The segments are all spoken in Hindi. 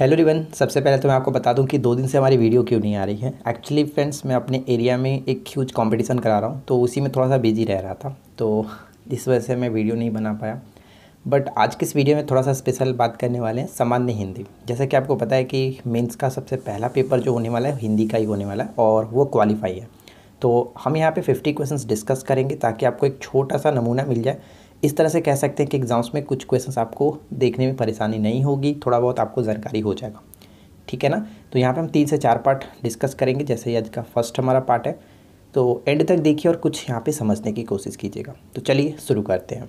हेलो रिवन सबसे पहले तो मैं आपको बता दूं कि दो दिन से हमारी वीडियो क्यों नहीं आ रही है एक्चुअली फ्रेंड्स मैं अपने एरिया में एक ह्यूज कंपटीशन करा रहा हूं तो उसी में थोड़ा सा बिजी रह रहा था तो इस वजह से मैं वीडियो नहीं बना पाया बट आज की इस वीडियो में थोड़ा सा स्पेशल बात करने वाले हैं सामान्य हिंदी जैसे कि आपको पता है कि मेन्स का सबसे पहला पेपर जो होने वाला है हिंदी का ही होने वाला है और वो क्वालिफाई है तो हम यहाँ पर फिफ्टी क्वेश्चन डिस्कस करेंगे ताकि आपको एक छोटा सा नमूना मिल जाए इस तरह से कह सकते हैं कि एग्ज़ाम्स में कुछ क्वेश्चंस आपको देखने में परेशानी नहीं होगी थोड़ा बहुत आपको जानकारी हो जाएगा ठीक है ना तो यहाँ पे हम तीन से चार पार्ट डिस्कस करेंगे जैसे आज का फर्स्ट हमारा पार्ट है तो एंड तक देखिए और कुछ यहाँ पर समझने की कोशिश कीजिएगा तो चलिए शुरू करते हैं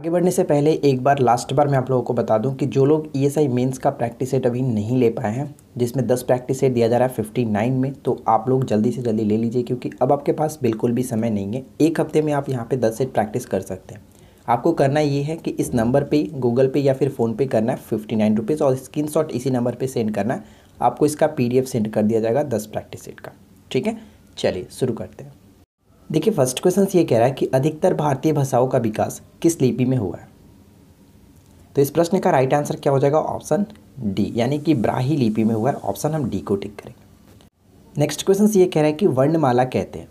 आगे बढ़ने से पहले एक बार लास्ट बार मैं आप लोगों को बता दूं कि जो लोग ई एस आई मेन्स का प्रैक्टिस सेट अभी नहीं ले पाए हैं जिसमें 10 प्रैक्टिस सेट दिया जा रहा है फिफ्टी नाइन में तो आप लोग जल्दी से जल्दी ले लीजिए क्योंकि अब आपके पास बिल्कुल भी समय नहीं है एक हफ्ते में आप यहाँ पे 10 सेट प्रैक्टिस कर सकते हैं आपको करना ये है कि इस नंबर पे गूगल पे या फिर फ़ोनपे करना है फिफ्टी नाइन रुपीज़ और शॉट इसी नंबर पे सेंड करना है आपको इसका पीडीएफ सेंड कर दिया जाएगा दस प्रैक्टिस सेट का ठीक है चलिए शुरू करते हैं देखिए फर्स्ट क्वेश्चन ये कह रहा है कि अधिकतर भारतीय भाषाओं का विकास किस लिपि में हुआ है तो इस प्रश्न का राइट आंसर क्या हो जाएगा ऑप्शन डी यानी कि ब्राही लिपि में हुआ है ऑप्शन हम डी को टिक करेंगे नेक्स्ट क्वेश्चन ये कह रहा है कि वर्णमाला कहते हैं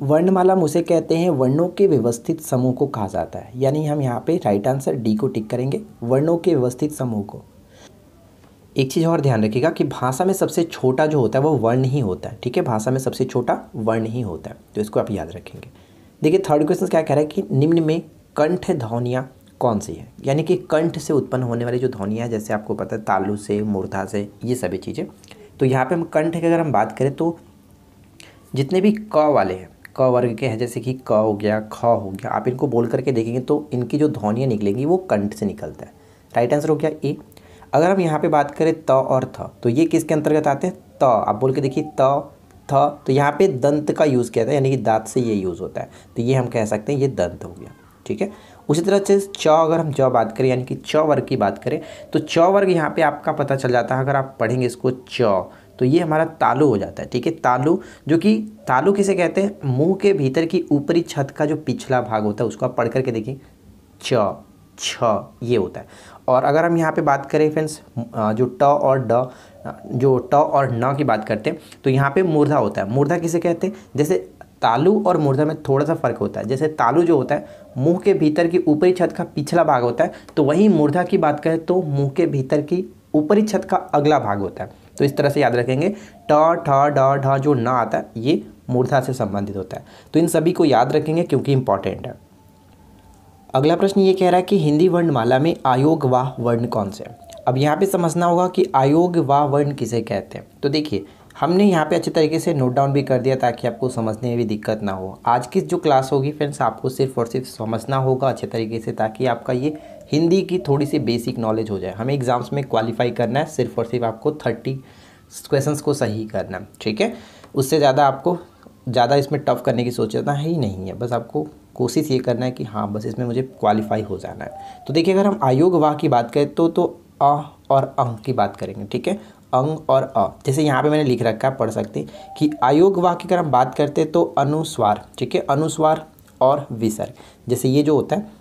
वर्णमाला मुझे कहते हैं वर्णों के व्यवस्थित समूह को कहा जाता है यानी हम यहाँ पे राइट आंसर डी को टिक करेंगे वर्णों के व्यवस्थित समूह को एक चीज़ और ध्यान रखिएगा कि भाषा में सबसे छोटा जो होता है वो वर्ण ही होता है ठीक है भाषा में सबसे छोटा वर्ण ही होता है तो इसको आप याद रखेंगे देखिए थर्ड क्वेश्चन क्या कह रहा है कि निम्न में कंठ ध्वनियाँ कौन सी है यानी कि कंठ से उत्पन्न होने वाली जो ध्वनियाँ हैं जैसे आपको पता है तालू से मूर्धा से ये सभी चीज़ें तो यहाँ पे हम कंठ की अगर हम बात करें तो जितने भी क वाले हैं क वर्ग के हैं जैसे कि क हो गया ख हो गया आप इनको बोल करके देखेंगे तो इनकी जो ध्वनियाँ निकलेंगी वो कंठ से निकलता है राइट आंसर हो गया ए अगर हम यहाँ पे बात करें त और थ तो ये किसके अंतर्गत आते हैं त आप बोल के देखिए त थ तो यहाँ पे दंत का यूज़ किया जाता है यानी कि दांत से ये यूज़ होता है तो ये हम कह सकते हैं ये दंत हो गया ठीक है उसी तरह से च अगर हम च बात करें यानी कि च वर्ग की बात करें तो च वर्ग यहाँ पे आपका पता चल जाता है अगर आप पढ़ेंगे इसको च तो ये हमारा तालू हो जाता है ठीक है तालू जो कि तालू किसे कहते हैं मुंह के भीतर की ऊपरी छत का जो पिछला भाग होता है उसको आप पढ़ करके देखिए छ छ ये होता है और अगर हम यहाँ पे बात करें फ्रेंड्स जो ट और ड जो ट और न की बात करते हैं तो यहाँ पे मुर्धा होता है मुर्धा किसे कहते हैं जैसे तालू और मुर्धा में थोड़ा सा फ़र्क होता है जैसे तालू जो होता है मुंह के भीतर की ऊपरी छत का पिछला भाग होता है तो वहीं मुर्धा की बात करें तो मुँह के भीतर की ऊपरी छत का अगला भाग होता है तो इस तरह से याद रखेंगे ट ठ ड ढ जो ना आता है ये मूर्धा से संबंधित होता है तो इन सभी को याद रखेंगे क्योंकि इंपॉर्टेंट है अगला प्रश्न ये कह रहा है कि हिंदी वर्णमाला में आयोग वाह वर्ण कौन से अब यहाँ पे समझना होगा कि आयोग वाह वर्ण किसे कहते हैं तो देखिए हमने यहाँ पे अच्छे तरीके से नोट डाउन भी कर दिया ताकि आपको समझने में भी दिक्कत ना हो आज की जो क्लास होगी फ्रेंड्स आपको सिर्फ और सिर्फ समझना होगा अच्छे तरीके से ताकि आपका ये हिंदी की थोड़ी सी बेसिक नॉलेज हो जाए हमें एग्ज़ाम्स में क्वालिफाई करना है सिर्फ और सिर्फ आपको थर्टी क्वेश्चन को सही करना ठीक है उससे ज़्यादा आपको ज़्यादा इसमें टफ करने की सोचना ही नहीं है बस आपको कोशिश ये करना है कि हाँ बस इसमें मुझे क्वालिफाई हो जाना है तो देखिए अगर हम आयोग वाह की बात करें तो तो अ और अंक की बात करेंगे ठीक है अंग और अ जैसे यहाँ पे मैंने लिख रखा है पढ़ सकते कि आयोग वाक्य अगर हम बात करते तो अनुस्वार ठीक है अनुस्वार और विसर्ग जैसे ये जो होता है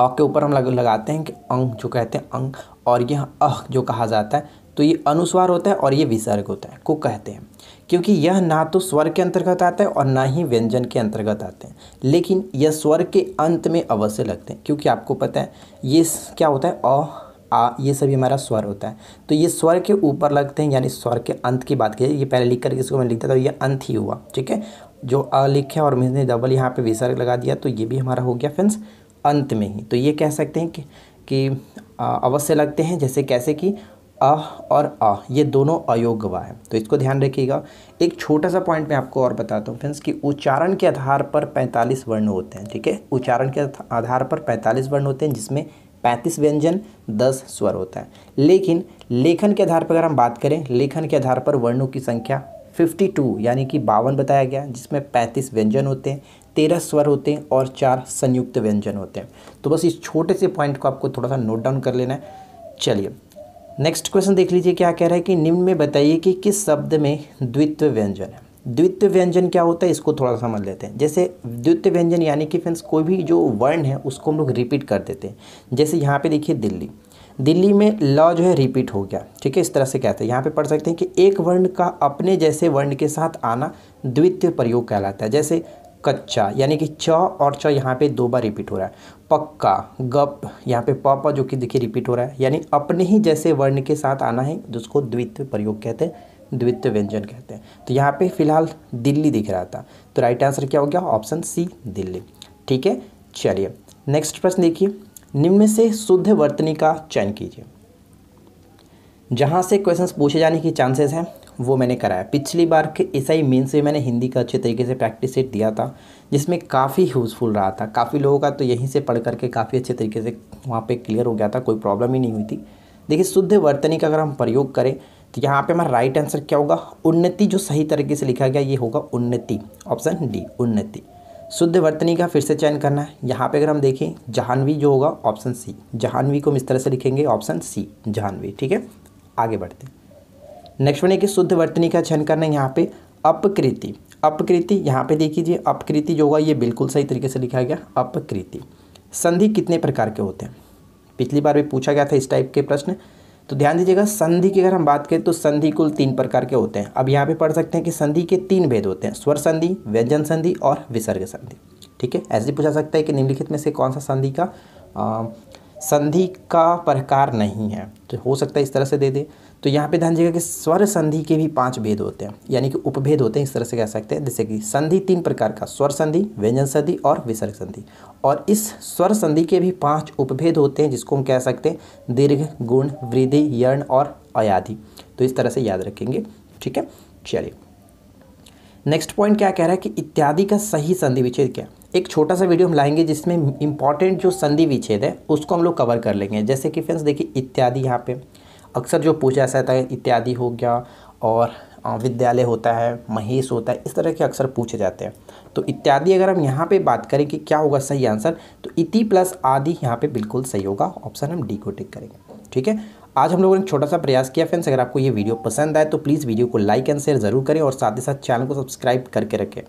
अ के ऊपर हम लग, लगाते हैं कि अंग जो कहते हैं अंग और यह अह जो कहा जाता है तो ये अनुस्वार होता है और ये विसर्ग होता है को कहते हैं क्योंकि यह ना तो स्वर के अंतर्गत आता है और ना ही व्यंजन के अंतर्गत आते हैं लेकिन यह स्वर के अंत में अवश्य लगते हैं क्योंकि आपको पता है ये क्या होता है अ आ ये सभी हमारा स्वर होता है तो ये स्वर के ऊपर लगते हैं यानी स्वर के अंत की बात की ये पहले लिख करके इसको मैं लिखता था तो ये अंत ही हुआ ठीक है जो अ लिखे और मैंने डबल यहाँ पे विसर्ग लगा दिया तो ये भी हमारा हो गया फ्रेंड्स अंत में ही तो ये कह सकते हैं कि, कि अवश्य लगते हैं जैसे कैसे कि अ और अ ये दोनों अयोग वा है तो इसको ध्यान रखिएगा एक छोटा सा पॉइंट मैं आपको और बताता हूँ फ्रेंड्स कि उच्चारण के आधार पर 45 वर्ण होते हैं ठीक है उच्चारण के आधार पर 45 वर्ण होते हैं जिसमें पैंतीस व्यंजन दस स्वर होता है लेकिन लेखन के आधार पर अगर हम बात करें लेखन के आधार पर वर्णों की संख्या 52 यानी कि बावन बताया गया जिसमें 35 व्यंजन होते हैं तेरह स्वर होते हैं और चार संयुक्त व्यंजन होते हैं तो बस इस छोटे से पॉइंट को आपको थोड़ा सा नोट डाउन कर लेना है चलिए नेक्स्ट क्वेश्चन देख लीजिए क्या कह रहा है कि निम्न में बताइए कि किस शब्द में द्वित्व व्यंजन है द्वितीय व्यंजन क्या होता है इसको थोड़ा समझ लेते हैं जैसे द्वितीय व्यंजन यानी कि फ्रेंड्स कोई भी जो वर्ण है उसको हम लोग रिपीट कर देते हैं जैसे यहाँ पे देखिए दिल्ली दिल्ली में ल जो है रिपीट हो गया ठीक है इस तरह से कहते हैं यहाँ पे पढ़ सकते हैं कि एक वर्ण का अपने जैसे वर्ण के साथ आना द्वितीय प्रयोग कहलाता है जैसे कच्चा यानी कि च और च यहाँ पे दो बार रिपीट हो रहा है पक्का गप यहाँ पे प जो कि देखिए रिपीट हो रहा है यानी अपने ही जैसे वर्ण के साथ आना है जिसको द्वितीय प्रयोग कहते हैं द्वितीय व्यंजन कहते हैं तो यहाँ पे फिलहाल दिल्ली दिख रहा था तो राइट आंसर क्या हो गया ऑप्शन सी दिल्ली ठीक है चलिए नेक्स्ट प्रश्न देखिए निम्न से शुद्ध वर्तनी का चयन कीजिए जहाँ से क्वेश्चन पूछे जाने की चांसेस हैं वो मैंने कराया पिछली बार के एस मीन से मैंने हिंदी का अच्छे तरीके से प्रैक्टिस सेट दिया था जिसमें काफ़ी यूज़फुल रहा था काफ़ी लोगों का तो यहीं से पढ़ करके काफ़ी अच्छे तरीके से वहाँ पे क्लियर हो गया था कोई प्रॉब्लम ही नहीं हुई थी देखिए शुद्ध वर्तनी का अगर हम प्रयोग करें तो यहाँ पे हमारा राइट आंसर क्या होगा उन्नति जो सही तरीके से लिखा गया ये होगा उन्नति ऑप्शन डी उन्नति शुद्ध वर्तनी का फिर से चयन करना है यहाँ पे अगर हम देखें जहानवी जो होगा ऑप्शन सी जहानवी को हम इस तरह से लिखेंगे ऑप्शन सी जहानवी ठीक है आगे बढ़ते नेक्स्ट बने की शुद्ध वर्तनी का चयन करना है यहाँ पे अपकृति अपकृति यहाँ पे देखीजिए अपकृति जो होगा ये बिल्कुल सही तरीके से लिखा गया अपकृति संधि कितने प्रकार के होते हैं पिछली बार भी पूछा गया था इस टाइप के प्रश्न तो ध्यान दीजिएगा संधि की अगर हम बात करें तो संधि कुल तीन प्रकार के होते हैं अब यहाँ पे पढ़ सकते हैं कि संधि के तीन भेद होते हैं स्वर संधि व्यंजन संधि और विसर्ग संधि ठीक है ऐसे पूछा सकता है कि निम्नलिखित में से कौन सा संधि का संधि का प्रकार नहीं है तो हो सकता है इस तरह से दे दे तो यहाँ पे ध्यान दीजिएगा कि स्वर संधि के भी पांच भेद होते हैं यानी कि उपभेद होते हैं इस तरह से कह सकते हैं जैसे कि संधि तीन प्रकार का स्वर संधि व्यंजन संधि और विसर्ग संधि और इस स्वर संधि के भी पांच उपभेद होते हैं जिसको हम कह सकते हैं दीर्घ गुण वृद्धि यर्ण और अयाधि तो इस तरह से याद रखेंगे ठीक है चलिए नेक्स्ट पॉइंट क्या कह रहा है कि इत्यादि का सही संधि विच्छेद क्या एक छोटा सा वीडियो हम लाएंगे जिसमें इंपॉर्टेंट जो संधि विच्छेद है उसको हम लोग कवर कर लेंगे जैसे कि फ्रेंड्स देखिए इत्यादि यहाँ पे अक्सर जो पूछा जाता है इत्यादि हो गया और विद्यालय होता है महेश होता है इस तरह के अक्सर पूछे जाते हैं तो इत्यादि अगर हम यहाँ पे बात करें कि क्या होगा सही आंसर तो इति प्लस आदि यहाँ पे बिल्कुल सही होगा ऑप्शन हम डी को टिक करेंगे ठीक है आज हम लोगों ने छोटा सा प्रयास किया फ्रेंड्स अगर आपको ये वीडियो पसंद आए तो प्लीज़ वीडियो को लाइक एंड शेयर ज़रूर करें और साथ ही साथ चैनल को सब्सक्राइब करके रखें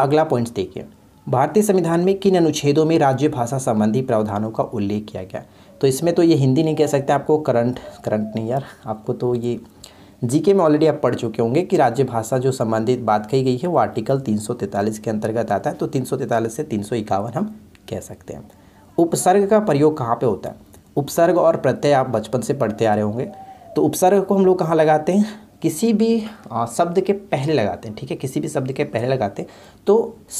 अगला पॉइंट देखिए भारतीय संविधान में किन अनुच्छेदों में राज्य भाषा संबंधी प्रावधानों का उल्लेख किया गया तो इसमें तो ये हिंदी नहीं कह सकते आपको करंट करंट नहीं यार आपको तो ये जीके में ऑलरेडी आप पढ़ चुके होंगे कि राज्य भाषा जो संबंधित बात कही गई है वो आर्टिकल 343 के अंतर्गत आता है तो 343 से तीन हम कह सकते हैं उपसर्ग का प्रयोग कहाँ पर होता है उपसर्ग और प्रत्यय आप बचपन से पढ़ते आ रहे होंगे तो उपसर्ग को हम लोग कहाँ लगाते हैं किसी भी शब्द के पहले लगाते हैं ठीक है किसी भी शब्द के पहले लगाते हैं तो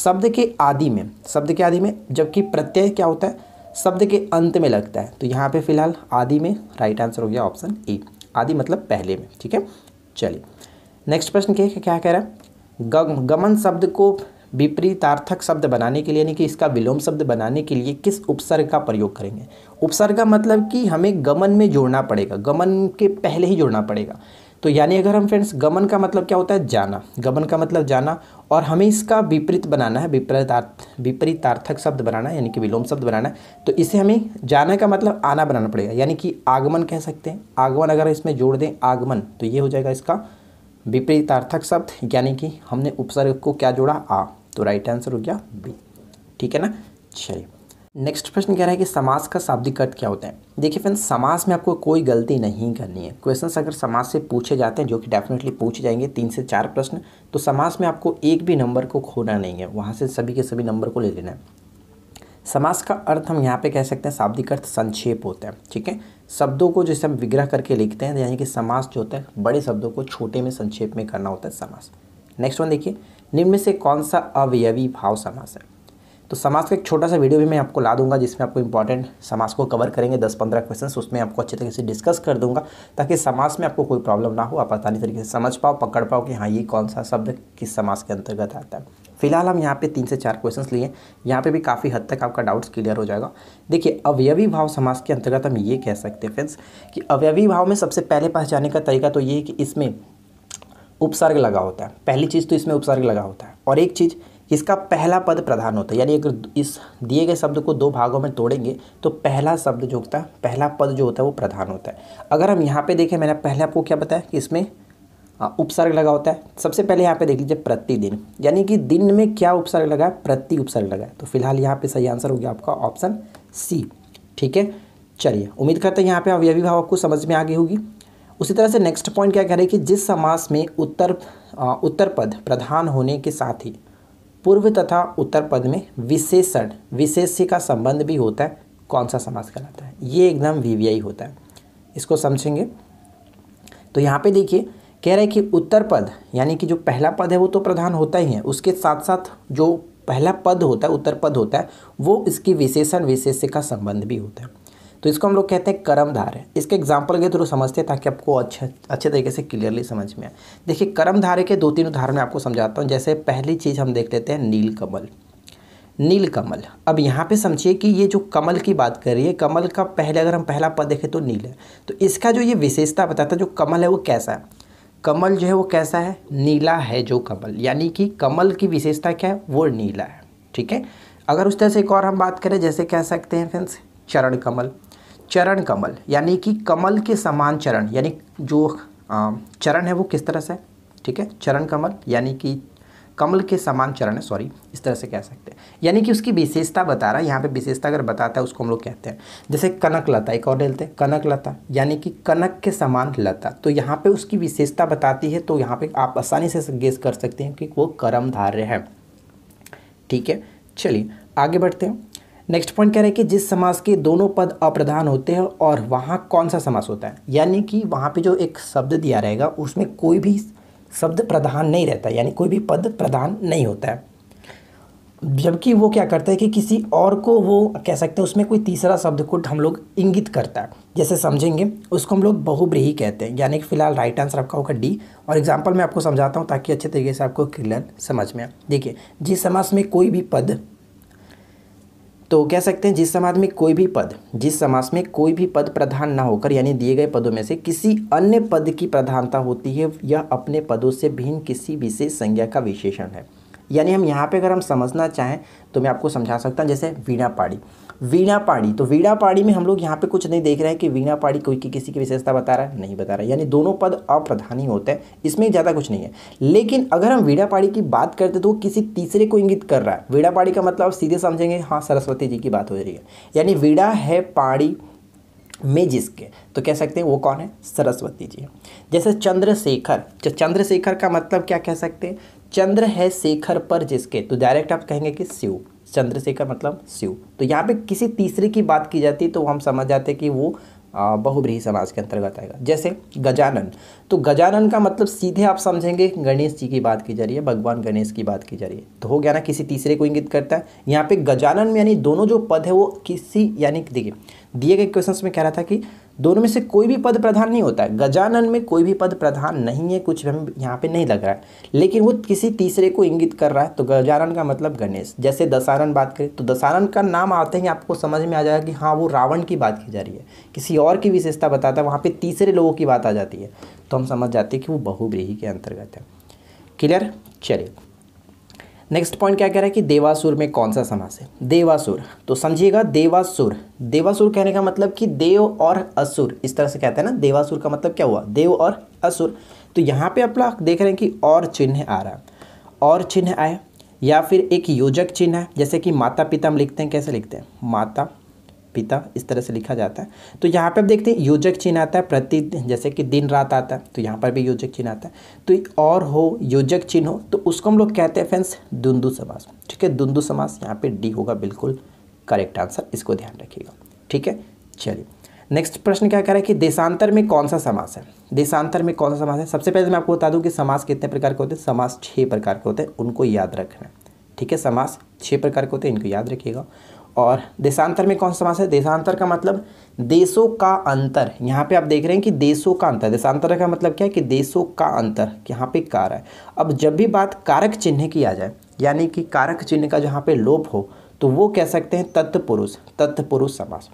शब्द के आदि में शब्द के आदि में जबकि प्रत्यय क्या होता है शब्द के अंत में लगता है तो यहाँ पे फिलहाल आदि में राइट आंसर हो गया ऑप्शन ए आदि मतलब पहले में ठीक है चलिए नेक्स्ट प्रश्न के क्या कह रहा है गमन शब्द को विपरीतार्थक शब्द बनाने के लिए यानी कि इसका विलोम शब्द बनाने के लिए किस उपसर्ग का प्रयोग करेंगे उपसर्ग का मतलब कि हमें गमन में जोड़ना पड़ेगा गमन के पहले ही जोड़ना पड़ेगा तो यानी अगर हम फ्रेंड्स गमन का मतलब क्या होता है जाना गमन का मतलब जाना और हमें इसका विपरीत बनाना है विपरीतार्थ विपरीतार्थक शब्द बनाना है यानी कि विलोम शब्द बनाना है तो इसे हमें जाना का मतलब आना बनाना पड़ेगा यानी कि आगमन कह सकते हैं आगमन अगर इसमें जोड़ दें आगमन तो ये हो जाएगा इसका विपरीतार्थक शब्द यानी कि हमने उपसर्ग को क्या जोड़ा आ तो राइट आंसर हो गया बी ठीक है ना चलिए नेक्स्ट प्रश्न कह रहा है कि समास का शाब्दिक अर्थ क्या होता है देखिए फ्रेंड्स समास में आपको कोई गलती नहीं करनी है क्वेश्चन अगर समास से पूछे जाते हैं जो कि डेफिनेटली पूछे जाएंगे तीन से चार प्रश्न तो समास में आपको एक भी नंबर को खोना नहीं है वहाँ से सभी के सभी नंबर को ले लेना है समास का अर्थ हम यहाँ पे कह सकते हैं शाब्दिक अर्थ संक्षेप होता है ठीक है शब्दों को जैसे हम विग्रह करके लिखते हैं तो यानी कि समास जो होता है बड़े शब्दों को छोटे में संक्षेप में करना होता है समास नेक्स्ट वन देखिए निम्न से कौन सा अवयवी भाव समास है तो समाज का एक छोटा सा वीडियो भी मैं आपको ला दूंगा जिसमें आपको इंपॉर्टेंट समाज को कवर करेंगे दस पंद्रह क्वेश्चन उसमें आपको अच्छे तरीके से डिस्कस कर दूंगा ताकि समाज में आपको कोई प्रॉब्लम ना हो आप आसानी तरीके से समझ पाओ पकड़ पाओ कि हाँ ये कौन सा शब्द किस समाज के अंतर्गत आता है फिलहाल हम यहाँ पे तीन से चार क्वेश्चंस लिए यहाँ पे भी काफ़ी हद तक आपका डाउट्स क्लियर हो जाएगा देखिए अवयवी भाव समाज के अंतर्गत हम ये कह सकते हैं फ्रेंड्स कि अवयवी भाव में सबसे पहले पहचाने का तरीका तो ये है कि इसमें उपसर्ग लगा होता है पहली चीज़ तो इसमें उपसर्ग लगा होता है और एक चीज़ इसका पहला पद प्रधान होता है यानी अगर इस दिए गए शब्द को दो भागों में तोड़ेंगे तो पहला शब्द जो होता है पहला पद जो होता है वो प्रधान होता है अगर हम यहाँ पे देखें मैंने पहले आपको क्या बताया कि इसमें उपसर्ग लगा होता है सबसे पहले यहाँ पे देख लीजिए प्रतिदिन यानी कि दिन में क्या उपसर्ग लगा है प्रति उपसर्ग लगा है तो फिलहाल यहाँ पे सही आंसर हो गया आपका ऑप्शन सी ठीक है चलिए उम्मीद करते हैं यहाँ पर अब यह आपको समझ में आ गई होगी उसी तरह से नेक्स्ट पॉइंट क्या कह रहे हैं कि जिस समास में उत्तर उत्तर पद प्रधान होने के साथ ही पूर्व तथा उत्तर पद में विशेषण विशेष्य का संबंध भी होता है कौन सा समास कहलाता है ये एकदम वीवीआई होता है इसको समझेंगे तो यहाँ पे देखिए कह रहे हैं कि उत्तर पद यानी कि जो पहला पद है वो तो प्रधान होता ही है उसके साथ साथ जो पहला पद होता है उत्तर पद होता है वो इसकी विशेषण विशेष्य का संबंध भी होता है तो इसको हम लोग कहते हैं धारे इसके एग्जाम्पल के थ्रू समझते हैं ताकि आपको अच्छे अच्छे तरीके से क्लियरली समझ में आए देखिए धारे के दो तीन उदाहरण मैं आपको समझाता हूँ जैसे पहली चीज़ हम देख लेते हैं नील कमल नील कमल अब यहाँ पे समझिए कि ये जो कमल की बात कर रही है कमल का पहले अगर हम पहला पद देखें तो नील है तो इसका जो ये विशेषता बताता है जो कमल है वो कैसा है कमल जो है वो कैसा है नीला है जो कमल यानी कि कमल की विशेषता क्या है वो नीला है ठीक है अगर उस तरह से एक और हम बात करें जैसे कह सकते हैं फ्रेंड्स चरण कमल चरण कमल यानी कि कमल के समान चरण यानी जो चरण है वो किस तरह से है ठीक है चरण कमल यानी कि कमल के समान चरण है सॉरी इस तरह से कह सकते हैं यानी कि उसकी विशेषता बता रहा है यहाँ पे विशेषता अगर बताता है उसको हम लोग कहते हैं जैसे कनक लता एक और लेते हैं कनक लता यानी कि कनक के समान लता तो यहाँ पे उसकी विशेषता बताती है तो यहाँ पे आप आसानी से गेस कर सकते हैं कि वो कर्म धार्य है ठीक है चलिए आगे बढ़ते हैं नेक्स्ट पॉइंट कह रहे हैं कि जिस समास के दोनों पद अप्रधान होते हैं और वहाँ कौन सा समास होता है यानी कि वहाँ पे जो एक शब्द दिया रहेगा उसमें कोई भी शब्द प्रधान नहीं रहता यानी कोई भी पद प्रधान नहीं होता है जबकि वो क्या करता है कि किसी और को वो कह सकते हैं उसमें कोई तीसरा शब्द को हम लोग इंगित करता है जैसे समझेंगे उसको हम लोग बहुब्रीही कहते हैं यानी कि फिलहाल राइट आंसर आपका होगा डी और एग्जाम्पल मैं आपको समझाता हूँ ताकि अच्छे तरीके से आपको क्लियर समझ में आए देखिए जिस समास में कोई भी पद तो कह सकते हैं जिस समाज में कोई भी पद जिस समाज में कोई भी पद प्रधान ना होकर यानी दिए गए पदों में से किसी अन्य पद की प्रधानता होती है या अपने पदों से भिन्न किसी विशेष संज्ञा का विशेषण है यानी हम यहाँ पे अगर हम समझना चाहें तो मैं आपको समझा सकता हूँ जैसे वीणा पाड़ी वीणा पाड़ी तो वीणा पाड़ी में हम लोग यहाँ पे कुछ नहीं देख रहे हैं कि वीणा पाड़ी कोई की किसी की विशेषता बता रहा है नहीं बता रहा है यानी दोनों पद अप्रधानी होते हैं इसमें ज़्यादा कुछ नहीं है लेकिन अगर हम वीणा पाड़ी की बात करते तो वो किसी तीसरे को इंगित कर रहा है वीणा पाड़ी का मतलब सीधे समझेंगे हाँ सरस्वती जी की बात हो रही है यानी वीणा है पाड़ी में जिसके तो कह सकते हैं वो कौन है सरस्वती जी जैसे चंद्रशेखर तो चंद्रशेखर का मतलब क्या कह सकते हैं चंद्र है शेखर पर जिसके तो डायरेक्ट आप कहेंगे कि शिव चंद्रशेखर मतलब शिव तो यहाँ पे किसी तीसरे की बात की जाती है तो हम समझ जाते हैं कि वो बहुब्रीही समाज के अंतर्गत आएगा जैसे गजानन तो गजानन का मतलब सीधे आप समझेंगे गणेश जी की बात की जा रही है भगवान गणेश की बात की जा रही है तो हो गया ना किसी तीसरे को इंगित करता है यहाँ पे गजानन में यानी दोनों जो पद है वो किसी यानी देखिए दिए गए क्वेश्चन में कह रहा था कि दोनों में से कोई भी पद प्रधान नहीं होता है गजानन में कोई भी पद प्रधान नहीं है कुछ हम यहाँ पे नहीं लग रहा है लेकिन वो किसी तीसरे को इंगित कर रहा है तो गजानन का मतलब गणेश जैसे दशानन बात करें तो दशानन का नाम आते ही आपको समझ में आ जाएगा कि हाँ वो रावण की बात की जा रही है किसी और की विशेषता बताता है वहाँ पर तीसरे लोगों की बात आ जाती है तो हम समझ जाते हैं कि वो बहुब्रीही के अंतर्गत है क्लियर चलिए नेक्स्ट पॉइंट क्या कह रहा है कि देवासुर में कौन सा समास है देवासुर तो समझिएगा देवासुर देवासुर कहने का मतलब कि देव और असुर इस तरह से कहते हैं ना देवासुर का मतलब क्या हुआ देव और असुर तो यहाँ पे अपना देख रहे हैं कि और चिन्ह आ रहा है और चिन्ह आए या फिर एक योजक चिन्ह है जैसे कि माता पिता हम लिखते हैं कैसे लिखते हैं माता पिता इस तरह से लिखा जाता है तो यहाँ पे आप देखते हैं योजक चिन्ह आता है प्रति जैसे कि दिन रात आता है तो यहाँ पर भी योजक चिन्ह आता है तो और हो योजक चिन्ह हो तो उसको हम लोग कहते हैं फ्रेंड्स दुंदु समास ठीक है दुंदु समास यहाँ पे डी होगा बिल्कुल करेक्ट आंसर इसको ध्यान रखिएगा ठीक है चलिए नेक्स्ट प्रश्न क्या कह रहा है कि देशांतर में कौन सा समास है देशांतर में कौन सा समास है सबसे पहले तो मैं आपको बता दूँ कि समास कितने प्रकार के होते हैं समास छः प्रकार के होते हैं उनको याद रखना है ठीक है समास छः प्रकार के होते हैं इनको याद रखिएगा और देशांतर में कौन समास है देशांतर का मतलब देशों का अंतर यहाँ पे आप देख रहे हैं कि देशों का अंतर देशांतर का मतलब क्या है कि देशों का अंतर यहाँ पे कार है अब जब भी बात कारक चिन्ह की आ जाए यानी कि कारक चिन्ह का जहाँ पे लोप हो तो वो कह सकते हैं तत्पुरुष तत्पुरुष समास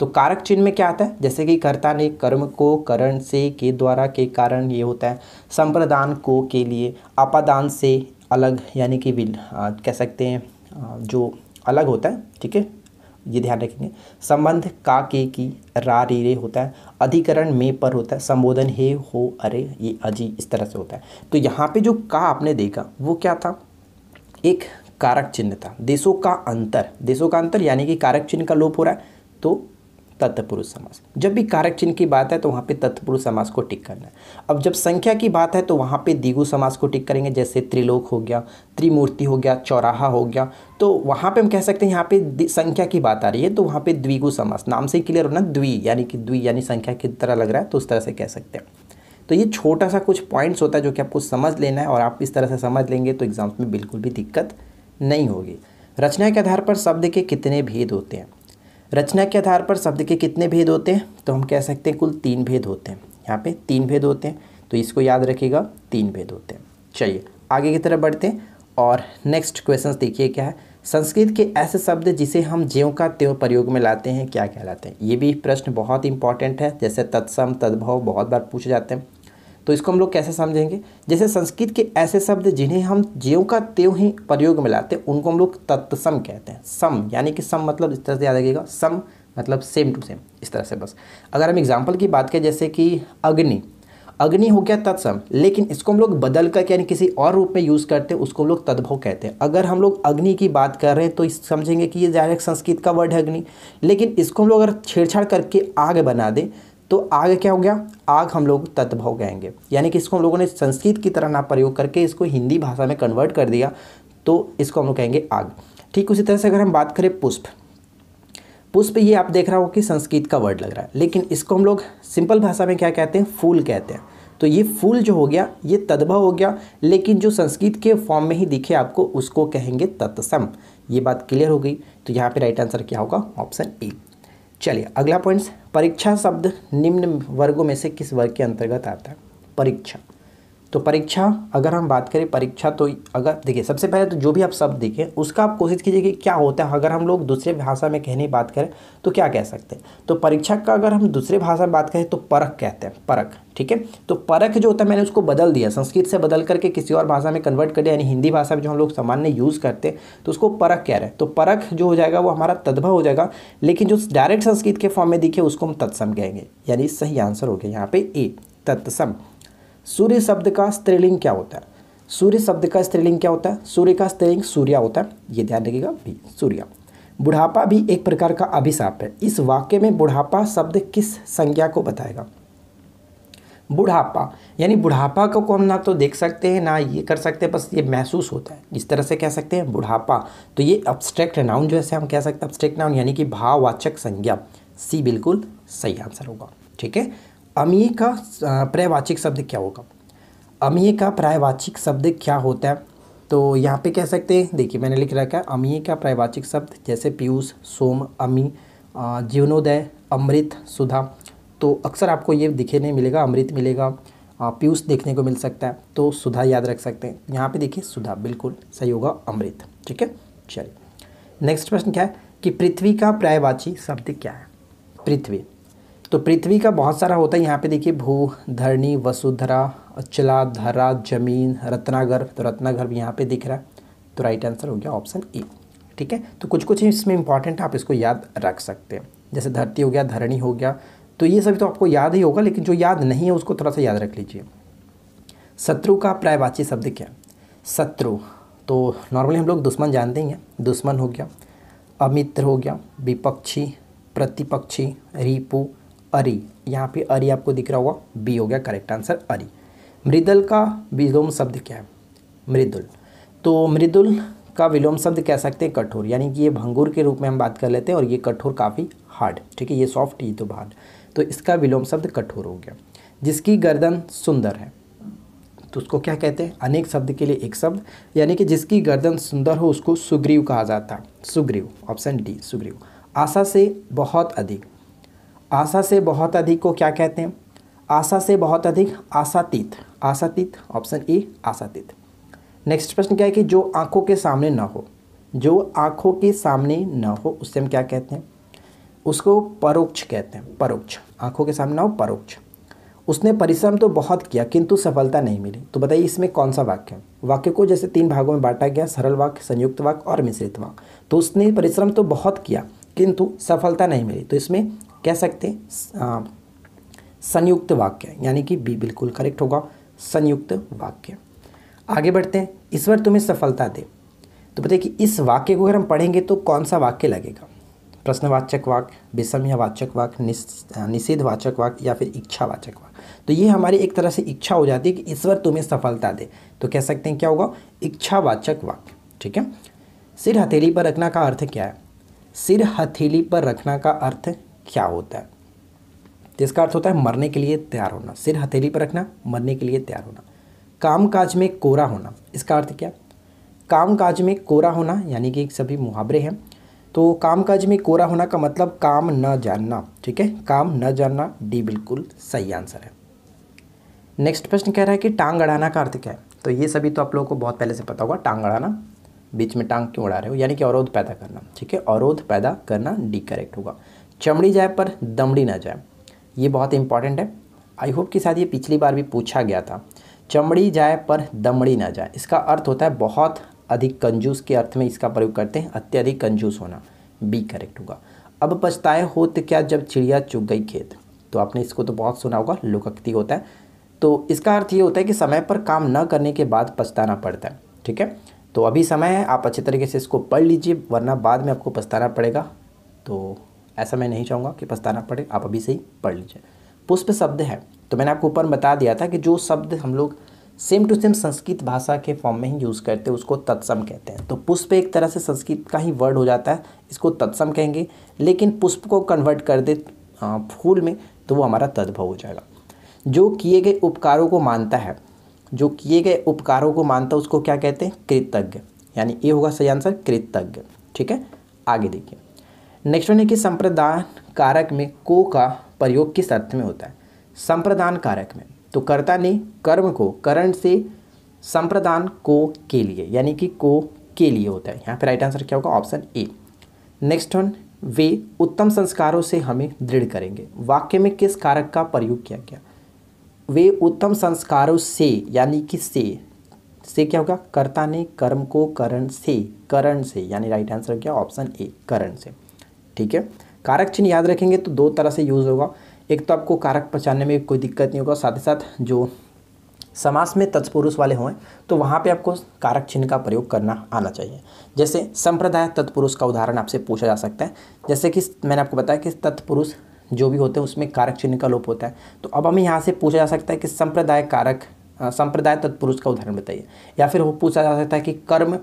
तो कारक चिन्ह में क्या आता है जैसे कि कर्ता ने कर्म को करण से के द्वारा के कारण ये होता है संप्रदान को के लिए आपादान से अलग यानी कि कह सकते हैं जो अलग होता है ठीक है ये ध्यान रखेंगे संबंध का के की रा रे रे होता है अधिकरण में पर होता है संबोधन हे हो अरे ये अजी इस तरह से होता है तो यहाँ पे जो का आपने देखा वो क्या था एक कारक चिन्ह था देशों का अंतर देशों का अंतर यानी कि कारक चिन्ह का लोप हो रहा है तो तत्पुरुष समास जब भी कारक चिन्ह की बात है तो वहाँ पे तत्पुरुष समास को टिक करना है अब जब संख्या की बात है तो वहाँ पे दिगु समास को टिक करेंगे जैसे त्रिलोक हो गया त्रिमूर्ति हो गया चौराहा हो गया तो वहाँ पे हम कह सकते हैं यहाँ पे संख्या की बात आ रही है तो वहाँ पे द्विगु समास नाम से ही क्लियर होना द्वि यानी कि द्वि यानी संख्या की तरह लग रहा है तो उस तरह से कह सकते हैं तो ये छोटा सा कुछ पॉइंट्स होता है जो कि आपको समझ लेना है और आप इस तरह से समझ लेंगे तो एग्ज़ाम्स में बिल्कुल भी दिक्कत नहीं होगी रचना के आधार पर शब्द के कितने भेद होते हैं रचना के आधार पर शब्द के कितने भेद होते हैं तो हम कह सकते हैं कुल तीन भेद होते हैं यहाँ पे तीन भेद होते हैं तो इसको याद रखिएगा तीन भेद होते हैं चलिए आगे की तरफ बढ़ते हैं और नेक्स्ट क्वेश्चन देखिए क्या है संस्कृत के ऐसे शब्द जिसे हम ज्यों का त्यों प्रयोग में लाते हैं क्या कहलाते हैं ये भी प्रश्न बहुत इंपॉर्टेंट है जैसे तत्सम तद्भव बहुत बार पूछे जाते हैं तो इसको हम लोग कैसे समझेंगे जैसे संस्कृत के ऐसे शब्द जिन्हें हम ज्यों का त्यों ही प्रयोग में लाते हैं उनको हम लोग तत्सम कहते हैं सम यानी कि सम मतलब इस तरह से याद रखिएगा सम मतलब सेम टू सेम इस तरह से बस अगर हम एग्जाम्पल की बात करें जैसे कि अग्नि अग्नि हो गया तत्सम लेकिन इसको हम लोग बदल कर यानी किसी और रूप में यूज़ करते हैं उसको हम लोग तद्भव कहते हैं अगर हम लोग अग्नि की बात कर रहे हैं तो इस समझेंगे कि ये जाहिर संस्कृत का वर्ड है अग्नि लेकिन इसको हम लोग अगर छेड़छाड़ करके आग बना दें तो आग क्या हो गया आग हम लोग तत्व हो गएंगे यानी कि इसको हम लोगों ने संस्कृत की तरह ना प्रयोग करके इसको हिंदी भाषा में कन्वर्ट कर दिया तो इसको हम लोग कहेंगे आग ठीक उसी तरह से अगर हम बात करें पुष्प पुष्प ये आप देख रहा हो कि संस्कृत का वर्ड लग रहा है लेकिन इसको हम लोग सिंपल भाषा में क्या कहते हैं फूल कहते हैं तो ये फूल जो हो गया ये तद्भव हो गया लेकिन जो संस्कृत के फॉर्म में ही दिखे आपको उसको कहेंगे तत्सम ये बात क्लियर हो गई तो यहाँ पे राइट आंसर क्या होगा ऑप्शन ए चलिए अगला पॉइंट्स परीक्षा शब्द निम्न वर्गों में से किस वर्ग के अंतर्गत आता है परीक्षा तो परीक्षा अगर हम बात करें परीक्षा तो अगर देखिए सबसे पहले तो जो भी आप शब्द देखें उसका आप कोशिश कीजिए कि क्या होता है अगर हम लोग दूसरे भाषा में कहने बात करें तो क्या कह सकते हैं तो परीक्षा का अगर हम दूसरे भाषा में बात करें तो परख कहते हैं परख ठीक है तो परख जो होता है मैंने उसको बदल दिया संस्कृत से बदल करके किसी और भाषा में कन्वर्ट कर दिया यानी हिंदी भाषा में जो हम लोग सामान्य यूज़ करते हैं तो उसको परख कह रहे हैं तो परख जो हो जाएगा वो हमारा तद्भव हो जाएगा लेकिन जो डायरेक्ट संस्कृत के फॉर्म में दिखे उसको हम तत्सम कहेंगे यानी सही आंसर हो गया यहाँ पे ए तत्सम सूर्य शब्द का स्त्रीलिंग क्या होता है सूर्य शब्द का स्त्रीलिंग क्या होता है सूर्य का स्त्रीलिंग सूर्य होता है ये ध्यान रखिएगा भी सूर्य बुढ़ापा भी एक प्रकार का अभिशाप है इस वाक्य में बुढ़ापा शब्द किस संज्ञा को बताएगा बुढ़ापा यानी बुढ़ापा को, को हम ना तो देख सकते हैं ना ये कर सकते हैं बस ये महसूस होता है इस तरह से कह सकते हैं बुढ़ापा तो ये अब्स्ट्रैक्ट नाउन जैसे हम कह सकते हैं अब्स्ट्रैक्ट नाउन यानी कि भाववाचक संज्ञा सी बिल्कुल सही आंसर होगा ठीक है अमीय का प्रायवाचिक शब्द क्या होगा अमीय का प्रायवाचिक शब्द क्या होता है तो यहाँ पे कह सकते हैं देखिए मैंने लिख रखा है अमीय का प्रायवाचिक शब्द जैसे पीयूष सोम अमी जीवनोदय अमृत सुधा तो अक्सर आपको ये दिखे नहीं मिलेगा अमृत मिलेगा पीयूष देखने को मिल सकता है तो सुधा याद रख सकते हैं यहाँ पे देखिए सुधा बिल्कुल सही होगा अमृत ठीक है चलिए नेक्स्ट प्रश्न क्या है कि पृथ्वी का प्रायवाची शब्द क्या है पृथ्वी तो पृथ्वी का बहुत सारा होता है यहाँ पे देखिए भू धरणी वसुधरा अचला धरा जमीन रत्नागर तो रत्नागर भी यहाँ पे दिख रहा है तो राइट आंसर हो गया ऑप्शन ए ठीक है तो कुछ कुछ इसमें इंपॉर्टेंट आप इसको याद रख सकते हैं जैसे धरती हो गया धरणी हो गया तो ये सभी तो आपको याद ही होगा लेकिन जो याद नहीं है उसको थोड़ा सा याद रख लीजिए शत्रु का प्रायवाची शब्द क्या शत्रु तो नॉर्मली हम लोग दुश्मन जानते ही हैं दुश्मन हो गया अमित्र हो गया विपक्षी प्रतिपक्षी रिपू अरी यहाँ पे अरी आपको दिख रहा होगा बी हो गया करेक्ट आंसर अरी मृदुल का विलोम शब्द क्या है मृदुल तो मृदुल का विलोम शब्द कह सकते हैं कठोर यानी कि ये भंगूर के रूप में हम बात कर लेते हैं और ये कठोर काफ़ी हार्ड ठीक है ये सॉफ्ट ही तो हार्ड तो इसका विलोम शब्द कठोर हो गया जिसकी गर्दन सुंदर है तो उसको क्या कहते हैं अनेक शब्द के लिए एक शब्द यानी कि जिसकी गर्दन सुंदर हो उसको सुग्रीव कहा जाता है सुग्रीव ऑप्शन डी सुग्रीव आशा से बहुत अधिक आशा से बहुत अधिक को क्या कहते हैं आशा से बहुत अधिक आशातीत आशातीत ऑप्शन ए आशातीत नेक्स्ट प्रश्न क्या है कि जो आंखों के सामने ना हो जो आंखों के सामने ना हो उससे हम क्या कहते हैं उसको परोक्ष कहते हैं परोक्ष आंखों के सामने ना हो परोक्ष उसने परिश्रम तो बहुत किया किंतु सफलता नहीं मिली तो बताइए इसमें कौन सा वाक्य है वाक्य को जैसे तीन भागों में बांटा गया सरल वाक्य संयुक्त वाक्य और मिश्रित वाक्य तो उसने परिश्रम तो बहुत किया किंतु सफलता नहीं मिली तो इसमें कह सकते हैं संयुक्त वाक्य यानी कि बी बिल्कुल करेक्ट होगा संयुक्त वाक्य आगे बढ़ते हैं ईश्वर तुम्हें सफलता दे तो बताइए कि इस वाक्य को अगर हम पढ़ेंगे तो कौन सा वाक्य लगेगा प्रश्नवाचक वाक वाचक वाक निषेधवाचक वाक या फिर इच्छावाचक वाक तो ये हमारी एक तरह से इच्छा हो जाती है कि ईश्वर तुम्हें सफलता दे तो कह सकते हैं क्या होगा इच्छावाचक वाक ठीक है सिर हथेली पर रखना का अर्थ क्या है सिर हथेली पर रखना का अर्थ क्या होता है तो इसका अर्थ होता है मरने के लिए तैयार होना सिर हथेली पर रखना मरने के लिए तैयार होना काम काज में कोरा होना इसका अर्थ क्या काम काज में कोरा होना यानी कि सभी मुहावरे हैं तो काम काज में कोरा होना का मतलब काम न जानना ठीक है काम न जानना डी बिल्कुल सही आंसर है नेक्स्ट प्रश्न कह रहा है कि टांग अड़ाना का अर्थ क्या है तो ये सभी तो आप लोगों को बहुत पहले से पता होगा टांग अड़ाना बीच में टांग क्यों अड़ा रहे हो यानी कि अवरोध पैदा करना ठीक है अवरोध पैदा करना डी करेक्ट होगा चमड़ी जाए पर दमड़ी ना जाए ये बहुत इंपॉर्टेंट है आई होप के साथ ये पिछली बार भी पूछा गया था चमड़ी जाए पर दमड़ी ना जाए इसका अर्थ होता है बहुत अधिक कंजूस के अर्थ में इसका प्रयोग करते हैं अत्यधिक कंजूस होना बी करेक्ट होगा अब पछताए हो तो क्या जब चिड़िया चुग गई खेत तो आपने इसको तो बहुत सुना होगा लुकक्ति होता है तो इसका अर्थ ये होता है कि समय पर काम न करने के बाद पछताना पड़ता है ठीक है तो अभी समय है आप अच्छे तरीके से इसको पढ़ लीजिए वरना बाद में आपको पछताना पड़ेगा तो ऐसा मैं नहीं चाहूँगा कि पछताना पड़े आप अभी से ही पढ़ लीजिए पुष्प शब्द है तो मैंने आपको ऊपर बता दिया था कि जो शब्द हम लोग सेम टू सेम संस्कृत भाषा के फॉर्म में ही यूज़ करते हैं उसको तत्सम कहते हैं तो पुष्प एक तरह से संस्कृत का ही वर्ड हो जाता है इसको तत्सम कहेंगे लेकिन पुष्प को कन्वर्ट कर दे फूल में तो वो हमारा तद्भव हो जाएगा जो किए गए उपकारों को मानता है जो किए गए उपकारों को मानता है उसको क्या कहते हैं कृतज्ञ यानी ये होगा सही आंसर कृतज्ञ ठीक है आगे देखिए नेक्स्ट वन है कि संप्रदान कारक में को का प्रयोग किस अर्थ में होता है संप्रदान कारक में तो कर्ता ने कर्म को करण से संप्रदान को के लिए यानी कि को के लिए होता है यहाँ पर राइट आंसर क्या होगा option A next one way उत्तम संस्कारों से हमें दृढ़ करेंगे वाक्य में किस कारक का प्रयोग किया गया वे उत्तम संस्कारों से यानी कि से से क्या होगा कर्ता ने कर्म को करण से करण से यानी राइट आंसर क्या ऑप्शन ए करण से ठीक है कारक चिन्ह याद रखेंगे तो दो तरह से यूज़ होगा एक तो आपको कारक पहचानने में कोई दिक्कत नहीं होगा साथ ही साथ जो समास में तत्पुरुष वाले हों तो वहाँ पे आपको कारक चिन्ह का प्रयोग करना आना चाहिए जैसे संप्रदाय तत्पुरुष का उदाहरण आपसे पूछा जा सकता है जैसे कि मैंने आपको बताया कि तत्पुरुष जो भी होते हैं उसमें कारक चिन्ह का लोप होता है तो अब हमें यहाँ से पूछा जा सकता है कि संप्रदाय कारक संप्रदाय तत्पुरुष का उदाहरण बताइए या फिर वो पूछा जा सकता है कि कर्म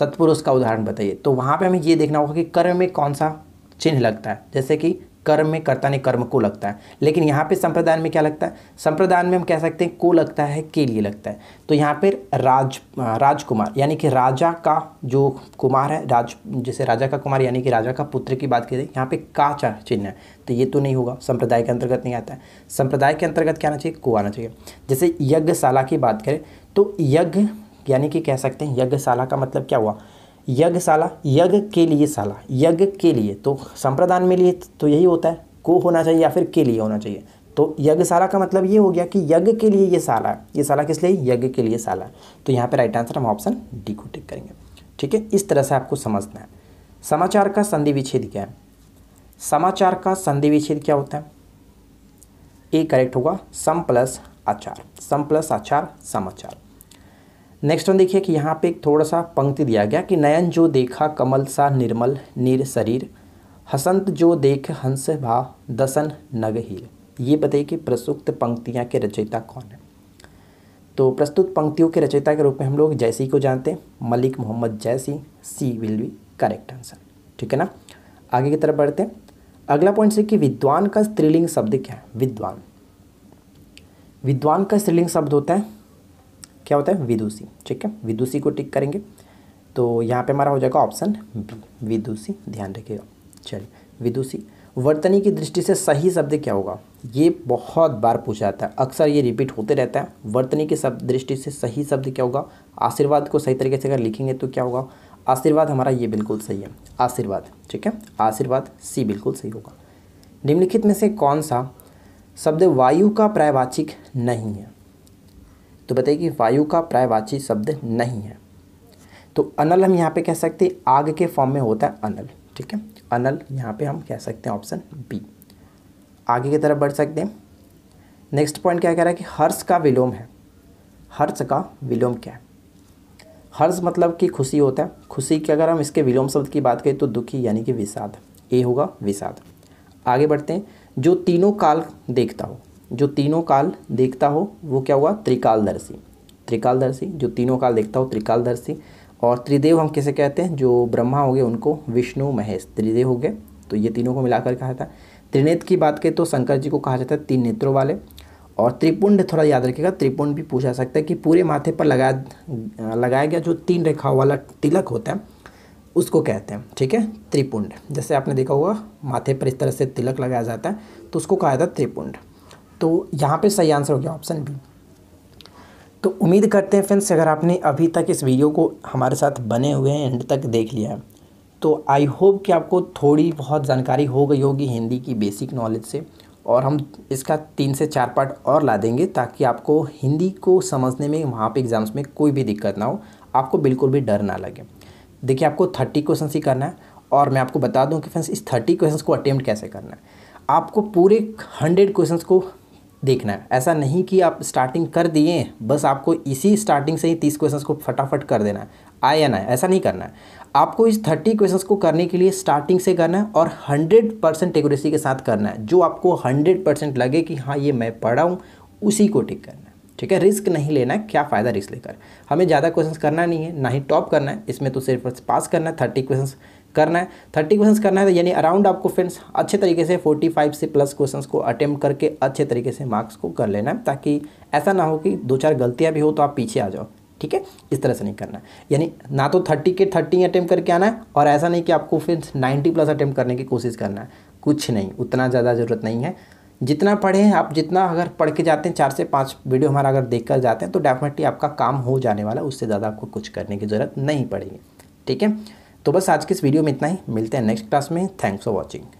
तत्पुरुष का उदाहरण बताइए तो वहाँ पे हमें ये देखना होगा कि कर्म में कौन सा चिन्ह लगता है जैसे कि कर्म में कर्ता ने कर्म को लगता है लेकिन यहाँ पे संप्रदान में क्या लगता है संप्रदान में हम कह सकते हैं को लगता है के लिए लगता है तो यहाँ पर राज राजकुमार यानी कि राजा का जो कुमार है राज जैसे राजा का कुमार यानी कि राजा का पुत्र की बात की जाए यहाँ पे का चिन्ह है तो ये तो नहीं होगा संप्रदाय के अंतर्गत नहीं आता है संप्रदाय के अंतर्गत क्या आना चाहिए को आना चाहिए जैसे यज्ञशाला की बात करें तो यज्ञ यानी कि कह सकते हैं यज्ञशाला का मतलब क्या हुआ यज्ञशाला यज्ञ के लिए शाला यज्ञ के लिए तो संप्रदान में लिए तो यही होता है को होना चाहिए या फिर के लिए होना चाहिए तो यज्ञशाला का मतलब ये हो गया कि यज्ञ के लिए ये शाला है ये शाला किस लिए यज्ञ के लिए शाला है तो यहाँ पे राइट आंसर हम ऑप्शन डी को टिक करेंगे ठीक है इस तरह से आपको समझना है समाचार का संधि विच्छेद क्या है समाचार का संधि विच्छेद क्या होता है ए करेक्ट होगा सम प्लस आचार सम प्लस आचार समाचार नेक्स्ट वन देखिए कि यहाँ पे एक थोड़ा सा पंक्ति दिया गया कि नयन जो देखा कमल सा निर्मल नीर शरीर हसंत जो देख हंस भा दसन नग हीर ये बताइए कि प्रसुक्त पंक्तियाँ के रचयिता कौन है तो प्रस्तुत पंक्तियों के रचयिता के रूप में हम लोग जैसी को जानते हैं मलिक मोहम्मद जैसी C will be correct answer ठीक है ना आगे की तरफ बढ़ते हैं अगला पॉइंट से कि विद्वान का स्त्रीलिंग शब्द क्या है विद्वान विद्वान का स्त्रीलिंग शब्द होता है क्या होता है विदुषी ठीक है विदुषी को टिक करेंगे तो यहाँ पे हमारा हो जाएगा ऑप्शन बी विदुषी ध्यान रखिएगा चलिए विदुषी वर्तनी की दृष्टि से सही शब्द क्या होगा ये बहुत बार पूछा जाता है अक्सर ये रिपीट होते रहता है वर्तनी की शब्द दृष्टि से सही शब्द क्या होगा आशीर्वाद को सही तरीके से अगर लिखेंगे तो क्या होगा आशीर्वाद हमारा ये बिल्कुल सही है आशीर्वाद ठीक है आशीर्वाद सी बिल्कुल सही होगा निम्नलिखित में से कौन सा शब्द वायु का प्रायवाचिक नहीं है तो बताइए कि वायु का प्रायवाची शब्द नहीं है तो अनल हम यहाँ पे कह सकते हैं आग के फॉर्म में होता है अनल ठीक है अनल यहाँ पे हम कह सकते हैं ऑप्शन बी आगे की तरफ बढ़ सकते हैं नेक्स्ट पॉइंट क्या कह रहा है कि हर्ष का विलोम है हर्ष का विलोम क्या है हर्ष मतलब कि खुशी होता है खुशी की अगर हम इसके विलोम शब्द की बात करें तो दुखी यानी कि विषाद ए होगा विषाद आगे बढ़ते हैं जो तीनों काल देखता हो जो तीनों काल देखता हो वो क्या हुआ त्रिकालदर्शी त्रिकालदर्शी जो तीनों काल देखता हो त्रिकालदर्शी और त्रिदेव हम किसे कहते हैं जो ब्रह्मा हो गए उनको विष्णु महेश त्रिदेव हो गए तो ये तीनों को मिलाकर कहा जाता है त्रिनेत्र की बात करें तो शंकर जी को कहा जाता है तीन नेत्रों वाले और त्रिपुंड थोड़ा याद रखिएगा त्रिपुंड भी पूछा सकता है कि पूरे माथे पर लगाया लगाया गया जो तीन रेखाओं वाला तिलक होता है उसको कहते हैं ठीक है त्रिपुंड जैसे आपने देखा होगा माथे पर इस तरह से तिलक लगाया जाता है तो उसको कहा जाता है त्रिपुंड तो यहाँ पे सही आंसर हो गया ऑप्शन बी तो उम्मीद करते हैं फ्रेंड्स अगर आपने अभी तक इस वीडियो को हमारे साथ बने हुए हैं एंड तक देख लिया है तो आई होप कि आपको थोड़ी बहुत जानकारी हो गई होगी हिंदी की बेसिक नॉलेज से और हम इसका तीन से चार पार्ट और ला देंगे ताकि आपको हिंदी को समझने में वहाँ पे एग्ज़ाम्स में कोई भी दिक्कत ना हो आपको बिल्कुल भी डर ना लगे देखिए आपको थर्टी क्वेश्चन ही करना है और मैं आपको बता दूं कि फ्रेंड्स इस थर्टी क्वेश्चन को अटैम्प्ट कैसे करना है आपको पूरे हंड्रेड क्वेश्चन को देखना है ऐसा नहीं कि आप स्टार्टिंग कर दिए बस आपको इसी स्टार्टिंग से ही तीस क्वेश्चंस को फटाफट कर देना है आया ना है ऐसा नहीं करना है आपको इस थर्टी क्वेश्चंस को करने के लिए स्टार्टिंग से करना है और हंड्रेड परसेंट एक्यूरेसी के साथ करना है जो आपको हंड्रेड परसेंट लगे कि हाँ ये मैं पढ़ा हूँ उसी को टिक करना है ठीक है रिस्क नहीं लेना है क्या फ़ायदा रिस्क लेकर हमें ज़्यादा क्वेश्चन करना नहीं है ना ही टॉप करना है इसमें तो सिर्फ पास करना है थर्टी क्वेश्चन करना है थर्टी क्वेश्चन करना है तो यानी अराउंड आपको फ्रेंड्स अच्छे तरीके से फोर्टी फाइव से प्लस क्वेश्चन को अटेम्प्ट करके अच्छे तरीके से मार्क्स को कर लेना है ताकि ऐसा ना हो कि दो चार गलतियाँ भी हो तो आप पीछे आ जाओ ठीक है इस तरह से नहीं करना यानी ना तो थर्टी के थर्टी अटैम्प्ट करके आना है और ऐसा नहीं कि आपको फ्रेंड्स नाइन्टी प्लस अटैम्प्ट करने की कोशिश करना है कुछ नहीं उतना ज़्यादा ज़रूरत नहीं है जितना पढ़े हैं आप जितना अगर पढ़ के जाते हैं चार से पाँच वीडियो हमारा अगर देख कर जाते हैं तो डेफिनेटली आपका काम हो जाने वाला उससे ज़्यादा आपको कुछ करने की ज़रूरत नहीं पड़ेगी ठीक है तो बस आज के इस वीडियो में इतना ही मिलते हैं नेक्स्ट क्लास में थैंक्स फॉर वॉचिंग